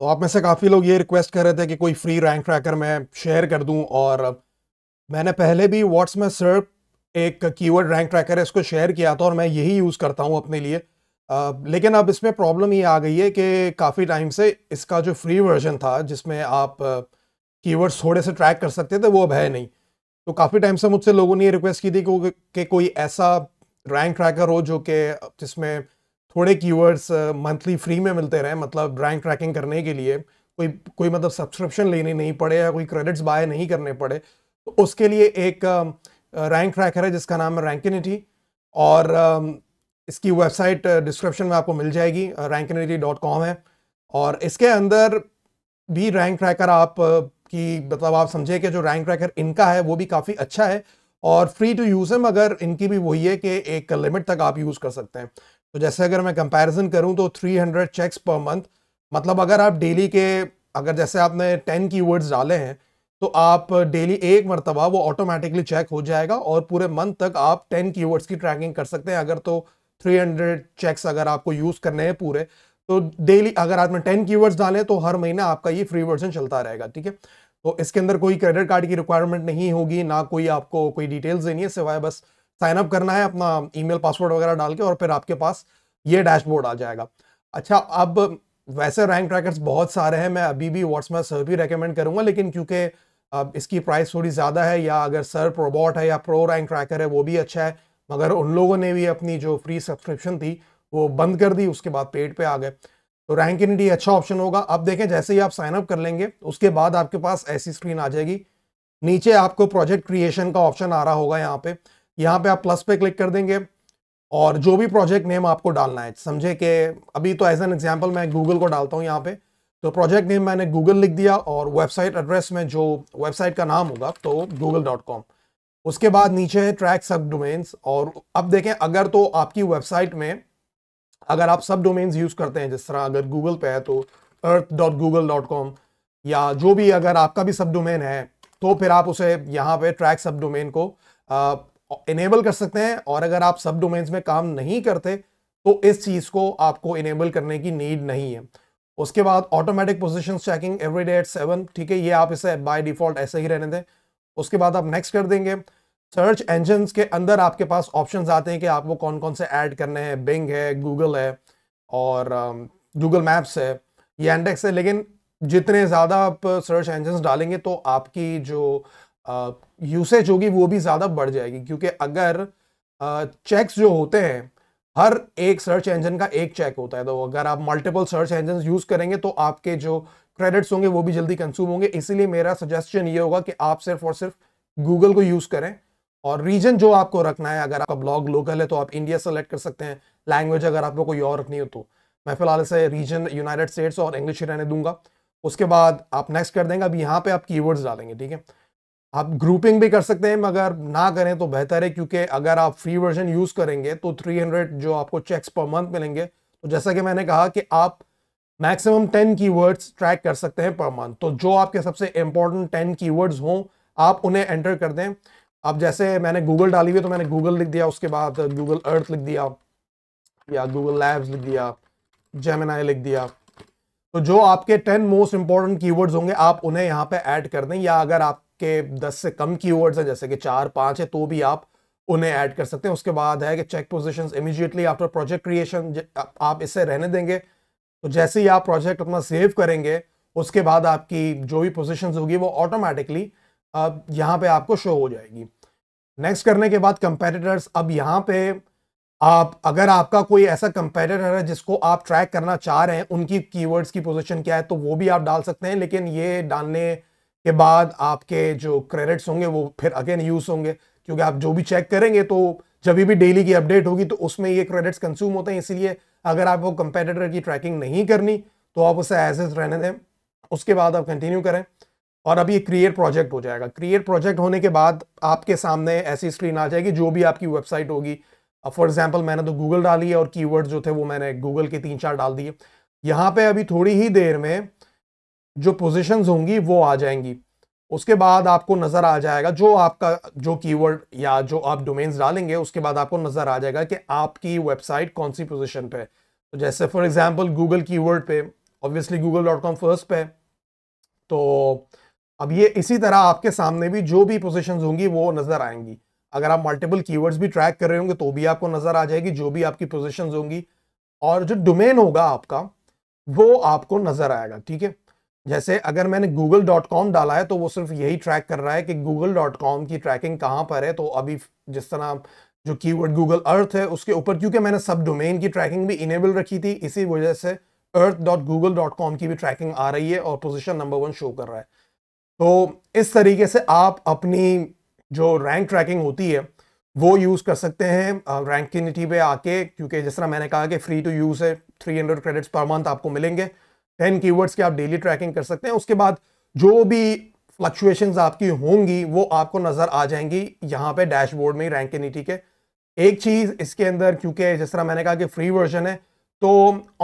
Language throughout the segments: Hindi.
तो आप में से काफ़ी लोग ये रिक्वेस्ट कर रहे थे कि कोई फ्री रैंक ट्रैकर मैं शेयर कर दूं और मैंने पहले भी व्हाट्स में सिर्फ एक कीवर्ड रैंक ट्रैकर है इसको शेयर किया था और मैं यही यूज़ करता हूँ अपने लिए आ, लेकिन अब इसमें प्रॉब्लम ये आ गई है कि काफ़ी टाइम से इसका जो फ्री वर्जन था जिसमें आप की थोड़े से ट्रैक कर सकते थे वो अब है नहीं तो काफ़ी टाइम से मुझसे लोगों ने ये रिक्वेस्ट की थी कि कोई ऐसा रैंक ट्रैकर हो जो कि जिसमें थोड़े कीवर्ड्स मंथली फ्री में मिलते रहे मतलब रैंक ट्रैकिंग करने के लिए कोई कोई मतलब सब्सक्रिप्शन लेने नहीं पड़े या कोई क्रेडिट्स बाय नहीं करने पड़े तो उसके लिए एक रैंक um, ट्रैकर है जिसका नाम है रैंकिनिटी और um, इसकी वेबसाइट डिस्क्रिप्शन uh, में आपको मिल जाएगी रैंकिनिटी डॉट कॉम है और इसके अंदर भी रैंक ट्रैकर आप uh, की मतलब आप समझे कि जो रैंक ट्रैकर इनका है वो भी काफ़ी अच्छा है और फ्री टू यूज़ है मगर इनकी भी वही है कि एक लिमिट तक आप यूज़ कर सकते हैं तो जैसे अगर मैं कंपैरिजन करूं तो 300 चेक्स पर मंथ मतलब अगर आप डेली के अगर जैसे आपने 10 कीवर्ड्स डाले हैं तो आप डेली एक मरतबा वो ऑटोमेटिकली चेक हो जाएगा और पूरे मंथ तक आप 10 कीवर्ड्स की ट्रैकिंग कर सकते हैं अगर तो 300 चेक्स अगर आपको यूज़ करने हैं पूरे तो डेली अगर आपने की वर्ड्स डालें तो हर महीना आपका ये फ्री वर्जन चलता रहेगा ठीक है तो इसके अंदर कोई क्रेडिट कार्ड की रिक्वायरमेंट नहीं होगी ना कोई आपको कोई डिटेल्स देनी है सिवाय बस साइन अप करना है अपना ईमेल पासवर्ड वगैरह डाल के और फिर आपके पास ये डैशबोर्ड आ जाएगा अच्छा अब वैसे रैंक ट्रैकर्स बहुत सारे हैं मैं अभी भी व्हाट्स में सर्व ही रेकमेंड करूंगा लेकिन क्योंकि अब इसकी प्राइस थोड़ी ज़्यादा है या अगर सर प्रोबॉट है या प्रो रैंक ट्रैकर है वो भी अच्छा है मगर उन लोगों ने भी अपनी जो फ्री सब्सक्रिप्शन थी वो बंद कर दी उसके बाद पेड पे आ गए तो रैंक इन अच्छा ऑप्शन होगा अब देखें जैसे ही आप साइन अप कर लेंगे उसके बाद आपके पास ऐसी स्क्रीन आ जाएगी नीचे आपको प्रोजेक्ट क्रिएशन का ऑप्शन आ रहा होगा यहाँ पे यहां पे आप प्लस पे क्लिक कर देंगे और जो भी प्रोजेक्ट नेम आपको डालना है समझे कि अभी तो एज एन एग्जाम्पल मैं गूगल को डालता हूं यहाँ पे तो प्रोजेक्ट नेम मैंने गूगल लिख दिया और वेबसाइट एड्रेस में जो वेबसाइट का नाम होगा तो गूगल डॉट कॉम उसके बाद नीचे है ट्रैक सब डोमेन्स और अब देखें अगर तो आपकी वेबसाइट में अगर आप सब डोमेन्स यूज़ करते हैं जिस तरह अगर गूगल पे है तो earth dot Google dot com या जो भी अगर आपका भी सब डोमेन है तो फिर आप उसे यहाँ पे ट्रैक सब डोमेन को इनेबल कर सकते हैं और अगर आप सब डोमेन्स में काम नहीं करते तो इस चीज़ को आपको इनेबल करने की नीड नहीं है उसके बाद automatic position checking every day at seven ठीक है ये आप इसे बाय डिफॉल्ट ऐसे ही रहने दें उसके बाद आप नेक्स्ट कर देंगे सर्च इंजन के अंदर आपके पास ऑप्शन आते हैं कि आपको कौन कौन से ऐड करने हैं बिंग है गूगल है और गूगल um, मैप्स है ये एंडेक्स है लेकिन जितने ज़्यादा आप सर्च इंजन डालेंगे तो आपकी जो यूसेज होगी वो भी ज़्यादा बढ़ जाएगी क्योंकि अगर चेक्स जो होते हैं हर एक सर्च इंजन का एक चेक होता है तो अगर आप मल्टीपल सर्च इंजन यूज़ करेंगे तो आपके जो क्रेडिट्स होंगे वो भी जल्दी कंज्यूम होंगे इसीलिए मेरा सजेशन ये होगा कि आप सिर्फ और सिर्फ गूगल को यूज़ करें और रीजन जो आपको रखना है अगर आपका ब्लॉग लोकल है तो आप इंडिया सेलेक्ट कर सकते हैं लैंग्वेज अगर आपको कोई और रखनी हो तो मैं फिलहाल से रीजन यूनाइटेड स्टेट्स और इंग्लिश रहने दूंगा उसके बाद आप नेक्स्ट कर देंगे अब यहाँ पे आप कीवर्ड्स डालेंगे ठीक है आप ग्रुपिंग भी कर सकते हैं मगर ना करें तो बेहतर है क्योंकि अगर आप फ्री वर्जन यूज़ करेंगे तो 300 जो आपको चेक्स पर मंथ मिलेंगे तो जैसा कि मैंने कहा कि आप मैक्सिमम 10 कीवर्ड्स ट्रैक कर सकते हैं पर मंथ तो जो आपके सबसे इंपॉर्टेंट 10 कीवर्ड्स हों आप उन्हें एंटर कर दें अब जैसे मैंने गूगल डाली हुई तो मैंने गूगल लिख दिया उसके बाद गूगल अर्थ लिख दिया या गूगल लैब्स लिख दिया जेमिनाई लिख दिया तो जो आपके टेन मोस्ट इंपॉर्टेंट कीवर्ड्स होंगे आप उन्हें यहाँ पे ऐड कर दें या अगर आप के दस से कम कीवर्ड्स हैं जैसे कि चार पाँच है तो भी आप उन्हें ऐड कर सकते हैं उसके बाद है कि check position immediately after project creation आप इससे रहने देंगे तो जैसे ही आप प्रोजेक्ट अपना सेव करेंगे उसके बाद आपकी जो भी पोजिशन होगी वो ऑटोमेटिकली अब यहाँ पे आपको शो हो जाएगी नेक्स्ट करने के बाद कंपेटिटर्स अब यहाँ पे आप अगर आपका कोई ऐसा कंपेटिटर है जिसको आप ट्रैक करना चाह रहे हैं उनकी कीवर्ड्स की पोजीशन क्या है तो वो भी आप डाल सकते हैं लेकिन ये डालने के बाद आपके जो क्रेडिट्स होंगे वो फिर अगेन यूज होंगे क्योंकि आप जो भी चेक करेंगे तो जब भी डेली की अपडेट होगी तो उसमें ये क्रेडिट्स कंज्यूम होते हैं इसलिए अगर आप वो कंपेटिटर की ट्रैकिंग नहीं करनी तो आप उसे एज एज रहने दें उसके बाद आप कंटिन्यू करें और अब ये क्रिएट प्रोजेक्ट हो जाएगा क्रिएट प्रोजेक्ट होने के बाद आपके सामने ऐसी स्क्रीन आ जाएगी जो भी आपकी वेबसाइट होगी फॉर एग्जाम्पल मैंने तो गूगल डाली है और कीवर्ड जो थे वो मैंने गूगल के तीन चार डाल दिए यहाँ पे अभी थोड़ी ही देर में जो पोजिशन होंगी वो आ जाएंगी उसके बाद आपको नज़र आ जाएगा जो आपका जो कीवर्ड या जो आप डोमेन्स डालेंगे उसके बाद आपको नज़र आ जाएगा कि आपकी वेबसाइट कौन सी पोजिशन पे तो जैसे फॉर एग्जाम्पल गूगल कीवर्ड पे obviously Google dot com first पे तो अब ये इसी तरह आपके सामने भी जो भी पोजिशन होंगी वो नज़र आएंगी अगर आप मल्टीपल कीवर्ड्स भी ट्रैक कर रहे होंगे तो भी आपको नज़र आ जाएगी जो भी आपकी पोजिशन होंगी और जो डोमेन होगा आपका वो आपको नज़र आएगा ठीक है जैसे अगर मैंने गूगल डॉट कॉम डाला है तो वो सिर्फ यही ट्रैक कर रहा है कि गूगल डॉट कॉम की ट्रैकिंग कहाँ पर है तो अभी जिस तरह जो कीवर्ड गूगल अर्थ है उसके ऊपर क्योंकि मैंने सब डोमेन की ट्रैकिंग भी इनेबल रखी थी इसी वजह से earth dot Google dot com की भी ट्रैकिंग आ रही है और पोजिशन नंबर वन शो कर रहा है तो इस तरीके से आप अपनी जो रैंक ट्रैकिंग होती है वो यूज़ कर सकते हैं रैंकिनिटी पर आके क्योंकि जिस तरह मैंने कहा कि फ्री टू यूज़ है थ्री क्रेडिट्स पर मंथ आपको मिलेंगे टेन कीवर्ड्स की आप डेली ट्रैकिंग कर सकते हैं उसके बाद जो भी फ्लक्चुएशंस आपकी होंगी वो आपको नज़र आ जाएंगी यहाँ पे डैशबोर्ड में ही रैंक के नीति के एक चीज़ इसके अंदर क्योंकि जिस तरह मैंने कहा कि फ्री वर्जन है तो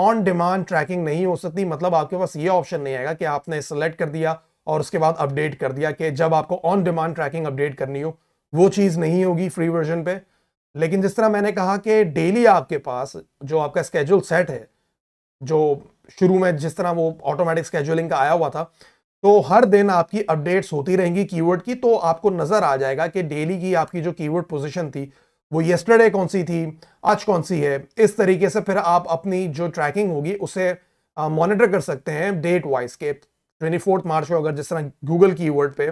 ऑन डिमांड ट्रैकिंग नहीं हो सकती मतलब आपके पास ये ऑप्शन नहीं आएगा कि आपने सेलेक्ट कर दिया और उसके बाद अपडेट कर दिया कि जब आपको ऑन डिमांड ट्रैकिंग अपडेट करनी हो वो चीज़ नहीं होगी फ्री वर्जन पे लेकिन जिस तरह मैंने कहा कि डेली आपके पास जो आपका स्केड्यूल सेट है जो शुरू में जिस तरह वो ऑटोमेटिक स्केजुअलिंग का आया हुआ था तो हर दिन आपकी अपडेट्स होती रहेंगी कीवर्ड की तो आपको नज़र आ जाएगा कि डेली की आपकी जो कीवर्ड पोजीशन थी वो येस्टरडे कौन सी थी आज कौन सी है इस तरीके से फिर आप अपनी जो ट्रैकिंग होगी उसे मॉनिटर कर सकते हैं डेट वाइज के ट्वेंटी फोर्थ मार्च को अगर जिस तरह गूगल की वर्ड पे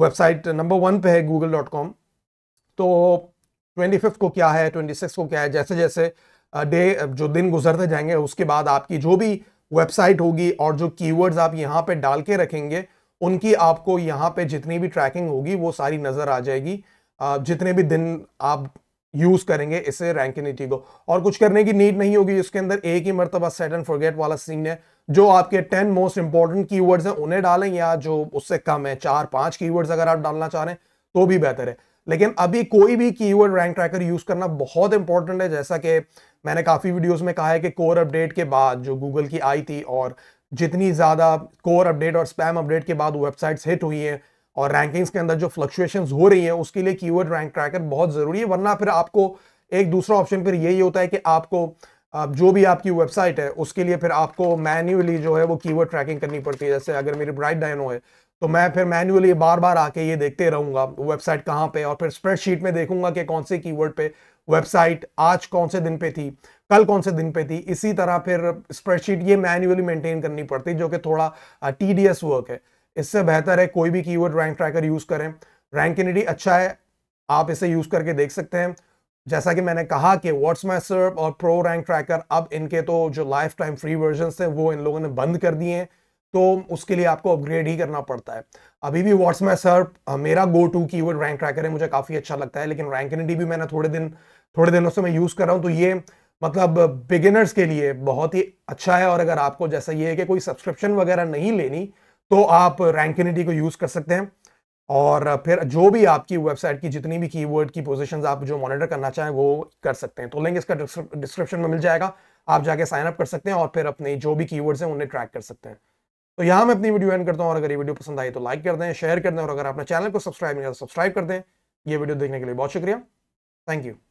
वेबसाइट नंबर वन पे है गूगल डॉट कॉम तो ट्वेंटी फिफ्थ को क्या है ट्वेंटी सिक्स को क्या है जैसे जैसे डे जो दिन गुजरते जाएंगे उसके बाद आपकी जो भी वेबसाइट होगी और जो कीवर्ड्स आप यहाँ पे डाल के रखेंगे उनकी आपको यहाँ पे जितनी भी ट्रैकिंग होगी वो सारी नज़र आ जाएगी जितने भी दिन आप यूज़ करेंगे इसे रैंकिनिटी को और कुछ करने की नीड नहीं होगी इसके अंदर एक ही मरतबा सेट एंड फॉरगेट वाला सीन है जो आपके टेन मोस्ट इंपॉर्टेंट कीवर्ड्स हैं उन्हें डालें या जो उससे कम है चार पाँच कीवर्ड्स अगर आप डालना चाह रहे हैं तो भी बेहतर है लेकिन अभी कोई भी कीवर्ड रैंक ट्रैकर यूज करना बहुत इंपॉर्टेंट है जैसा कि मैंने काफी वीडियोस में कहा है कि कोर अपडेट के बाद जो गूगल की आई थी और जितनी ज्यादा कोर अपडेट और स्पैम अपडेट के बाद वेबसाइट्स हिट हुई हैं और रैंकिंग्स के अंदर जो फ्लक्चुएशन हो रही है उसके लिए कीवर्ड रैंक ट्रैकर बहुत जरूरी है वरना फिर आपको एक दूसरा ऑप्शन फिर यही होता है कि आपको आप जो भी आपकी वेबसाइट है उसके लिए फिर आपको मैन्युअली जो है वो कीवर्ड ट्रैकिंग करनी पड़ती है जैसे अगर मेरी ब्राइट डायनो है तो मैं फिर मैनुअली बार बार आके ये देखते रहूंगा वेबसाइट कहाँ पे और फिर स्प्रेडशीट में देखूंगा कि कौन से कीवर्ड पे वेबसाइट आज कौन से दिन पे थी कल कौन से दिन पे थी इसी तरह फिर स्प्रेडशीट ये मैन्युअली मेंटेन करनी पड़ती जो कि थोड़ा टीडीएस वर्क है इससे बेहतर है कोई भी कीवर्ड रैंक ट्रैकर यूज़ करें रैंक इनिडी अच्छा है आप इसे यूज़ करके देख सकते हैं जैसा कि मैंने कहा कि व्हाट्स माई और प्रो रैंक ट्रैकर अब इनके तो जो लाइफ टाइम फ्री वर्जन थे वो इन लोगों ने बंद कर दिए हैं तो उसके लिए आपको अपग्रेड ही करना पड़ता है अभी भी व्हाट्स मै सर मेरा go to keyword rank tracker है मुझे काफ़ी अच्छा लगता है लेकिन रैंक एनिटी भी मैंने थोड़े दिन थोड़े दिनों से मैं यूज़ कर रहा हूँ तो ये मतलब बिगिनर्स के लिए बहुत ही अच्छा है और अगर आपको जैसा ये है कि कोई सब्सक्रिप्शन वगैरह नहीं लेनी तो आप रैंक एनिटी को यूज़ कर सकते हैं और फिर जो भी आपकी वेबसाइट की जितनी भी कीवर्ड की पोजीशंस आप जो मॉनिटर करना चाहें वो कर सकते हैं तो लिंक इसका डिस्क्रिप्शन में मिल जाएगा आप जाके साइन अप कर सकते हैं और फिर अपने जो भी कीवर्ड्स हैं उन्हें ट्रैक कर सकते हैं तो यहाँ मैं अपनी वीडियो एंड करता हूँ और अगर ये वीडियो पसंद आई तो लाइक कर दें शेयर कर दें और अगर आपने चैनल को सब्सक्राइब नहीं किया तो सब्सक्राइब कर दें ये वीडियो देखने के लिए बहुत शुक्रिया थैंक यू